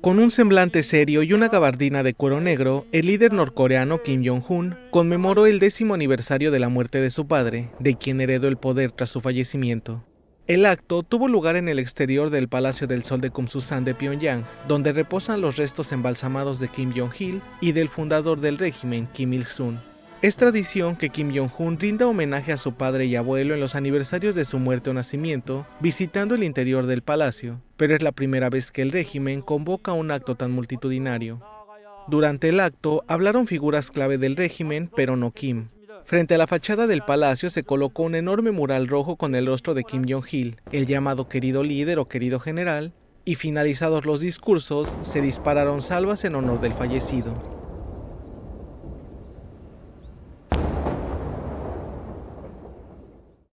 Con un semblante serio y una gabardina de cuero negro, el líder norcoreano Kim Jong-un conmemoró el décimo aniversario de la muerte de su padre, de quien heredó el poder tras su fallecimiento. El acto tuvo lugar en el exterior del Palacio del Sol de Kumsusan de Pyongyang, donde reposan los restos embalsamados de Kim Jong-il y del fundador del régimen, Kim Il-sung. Es tradición que Kim Jong-un rinda homenaje a su padre y abuelo en los aniversarios de su muerte o nacimiento, visitando el interior del palacio, pero es la primera vez que el régimen convoca un acto tan multitudinario. Durante el acto hablaron figuras clave del régimen, pero no Kim. Frente a la fachada del palacio se colocó un enorme mural rojo con el rostro de Kim Jong-il, el llamado querido líder o querido general, y finalizados los discursos, se dispararon salvas en honor del fallecido.